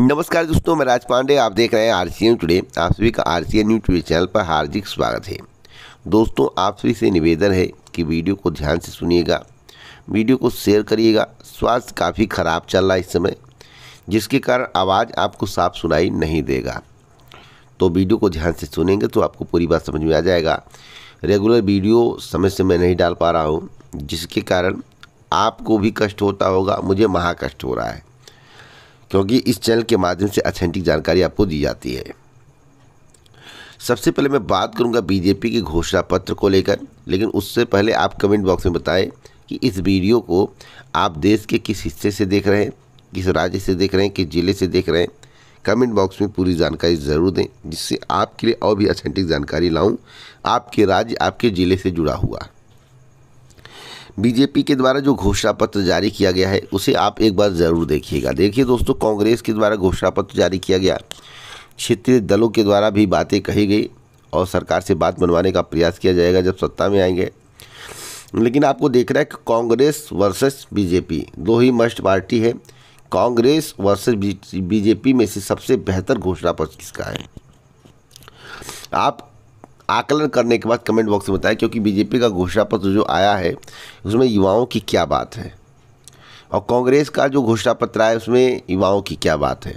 नमस्कार दोस्तों मैं राज पांडे आप देख रहे हैं आर सी टुडे आप सभी का R C N news today channel पर हार्दिक स्वागत है दोस्तों आप सभी से निवेदन है कि वीडियो को ध्यान से सुनिएगा वीडियो को शेयर करिएगा स्वास्थ्य काफ़ी ख़राब चल रहा है इस समय जिसके कारण आवाज़ आपको साफ सुनाई नहीं देगा तो वीडियो को ध्यान से सुनेंगे तो आपको पूरी बात समझ में आ जाएगा रेगुलर वीडियो समय से मैं नहीं डाल पा रहा हूँ जिसके कारण आपको भी कष्ट होता होगा मुझे महाकष्ट हो रहा है क्योंकि इस चैनल के माध्यम से अथेंटिक जानकारी आपको दी जाती है सबसे पहले मैं बात करूंगा बीजेपी के घोषणा पत्र को लेकर लेकिन उससे पहले आप कमेंट बॉक्स में बताएं कि इस वीडियो को आप देश के किस हिस्से से देख रहे हैं किस राज्य से देख रहे हैं किस ज़िले से देख रहे हैं कमेंट बॉक्स में पूरी जानकारी ज़रूर दें जिससे आपके लिए और भी अथेंटिक जानकारी लाऊं आपके राज्य आपके ज़िले से जुड़ा हुआ बीजेपी के द्वारा जो घोषणा पत्र जारी किया गया है उसे आप एक बार ज़रूर देखिएगा देखिए दोस्तों कांग्रेस के द्वारा घोषणा पत्र जारी किया गया क्षेत्रीय दलों के द्वारा भी बातें कही गई और सरकार से बात बनवाने का प्रयास किया जाएगा जब सत्ता में आएंगे लेकिन आपको देख रहा है कि कांग्रेस वर्सेस बीजेपी दो ही मस्ट पार्टी है कांग्रेस वर्सेस बीजेपी में से सबसे बेहतर घोषणा पत्र किसका है आप आकलन करने के बाद कमेंट बॉक्स में बताएं क्योंकि बीजेपी का घोषणा पत्र जो आया है उसमें युवाओं की क्या बात है और कांग्रेस का जो घोषणा पत्र आया उसमें युवाओं की क्या बात है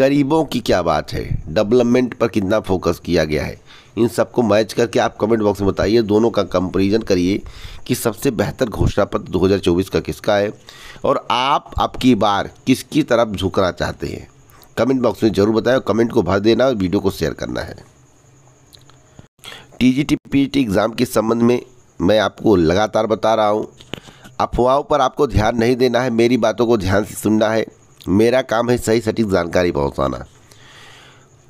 गरीबों की क्या बात है डेवलपमेंट पर कितना फोकस किया गया है इन सबको मैच करके आप कमेंट बॉक्स में बताइए दोनों का कंपेरिजन करिए कि सबसे बेहतर घोषणा पत्र 2024 का किसका है और आप आपकी बार किसकी तरफ झुकना चाहते हैं कमेंट बॉक्स में ज़रूर बताएं कमेंट को भर देना और वीडियो को शेयर करना है टीजीटी पीजीटी एग्ज़ाम के संबंध में मैं आपको लगातार बता रहा हूँ अफवाहों पर आपको ध्यान नहीं देना है मेरी बातों को ध्यान से सुनना है मेरा काम है सही सटीक जानकारी पहुँचाना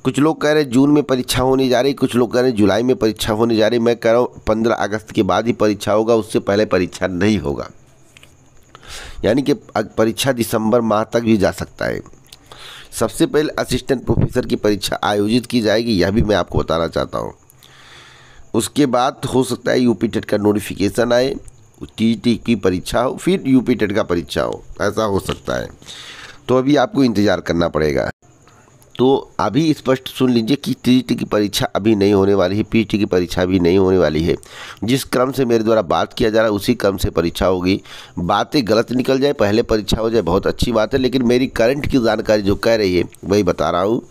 कुछ लोग कह रहे हैं जून में परीक्षा होने जा रही कुछ लोग कह रहे हैं जुलाई में परीक्षा होने जा रही मैं कह रहा हूँ पंद्रह अगस्त के बाद ही परीक्षा होगा उससे पहले परीक्षा नहीं होगा यानी कि परीक्षा दिसंबर माह तक भी जा सकता है सबसे पहले असिस्टेंट प्रोफेसर की परीक्षा आयोजित की जाएगी यह भी मैं आपको बताना चाहता हूँ उसके बाद हो सकता है यूपी टेट का नोटिफिकेशन आए टी टी की परीक्षा हो फिर यूपी टेट का परीक्षा हो ऐसा हो सकता है तो अभी आपको इंतज़ार करना पड़ेगा तो अभी स्पष्ट सुन लीजिए कि टी की परीक्षा अभी नहीं होने वाली है पी की परीक्षा अभी नहीं होने वाली है जिस क्रम से मेरे द्वारा बात किया जा रहा है उसी क्रम से परीक्षा होगी बातें गलत निकल जाए पहले परीक्षा हो जाए बहुत अच्छी बात है लेकिन मेरी करंट की जानकारी जो कह रही है वही बता रहा हूँ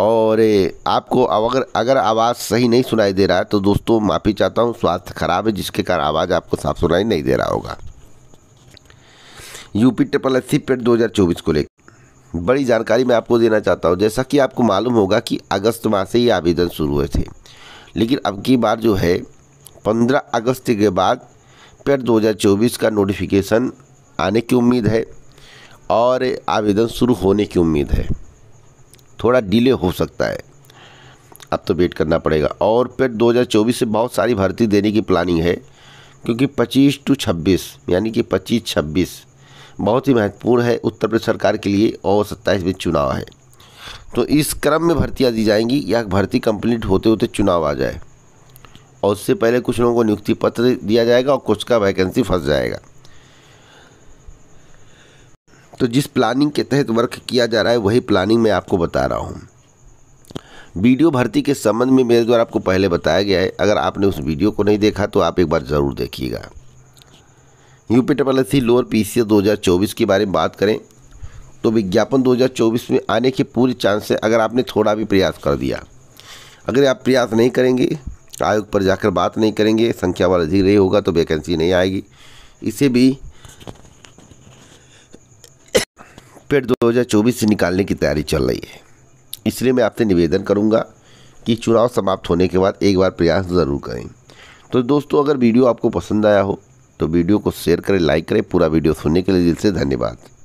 और आपको अगर अगर आवाज़ सही नहीं सुनाई दे रहा है तो दोस्तों माफ़ी चाहता हूँ स्वास्थ्य खराब है जिसके कारण आवाज़ आपको साफ सुनाई नहीं दे रहा होगा UP triple S C PET दो को लेकर बड़ी जानकारी मैं आपको देना चाहता हूँ जैसा कि आपको मालूम होगा कि अगस्त माह से ही आवेदन शुरू हुए थे लेकिन अब की बार जो है 15 अगस्त के बाद पेट 2024 का नोटिफिकेशन आने की उम्मीद है और आवेदन शुरू होने की उम्मीद है थोड़ा डिले हो सकता है अब तो वेट करना पड़ेगा और फिर 2024 से बहुत सारी भर्ती देने की प्लानिंग है क्योंकि 25 टू 26 यानी कि 25 26 बहुत ही महत्वपूर्ण है उत्तर प्रदेश सरकार के लिए और सत्ताईस में चुनाव है तो इस क्रम में भर्तियाँ दी जाएंगी या भर्ती कंप्लीट होते होते चुनाव आ जाए और उससे पहले कुछ लोगों को नियुक्ति पत्र दिया जाएगा और कुछ का वैकेंसी फंस जाएगा तो जिस प्लानिंग के तहत वर्क किया जा रहा है वही प्लानिंग मैं आपको बता रहा हूँ वीडियो भर्ती के संबंध में मेरे द्वारा आपको पहले बताया गया है अगर आपने उस वीडियो को नहीं देखा तो आप एक बार ज़रूर देखिएगा UP triple S C lower P C S के बारे में बात करें तो विज्ञापन 2024 में आने के पूरी चांस है अगर आपने थोड़ा भी प्रयास कर दिया अगर आप प्रयास नहीं करेंगे आयोग पर जाकर बात नहीं करेंगे संख्या बल अधिक नहीं होगा तो वैकेंसी नहीं आएगी इसे भी पेड 2024 से निकालने की तैयारी चल रही है इसलिए मैं आपसे निवेदन करूंगा कि चुनाव समाप्त होने के बाद एक बार प्रयास ज़रूर करें तो दोस्तों अगर वीडियो आपको पसंद आया हो तो वीडियो को शेयर करें लाइक करें पूरा वीडियो सुनने के लिए दिल से धन्यवाद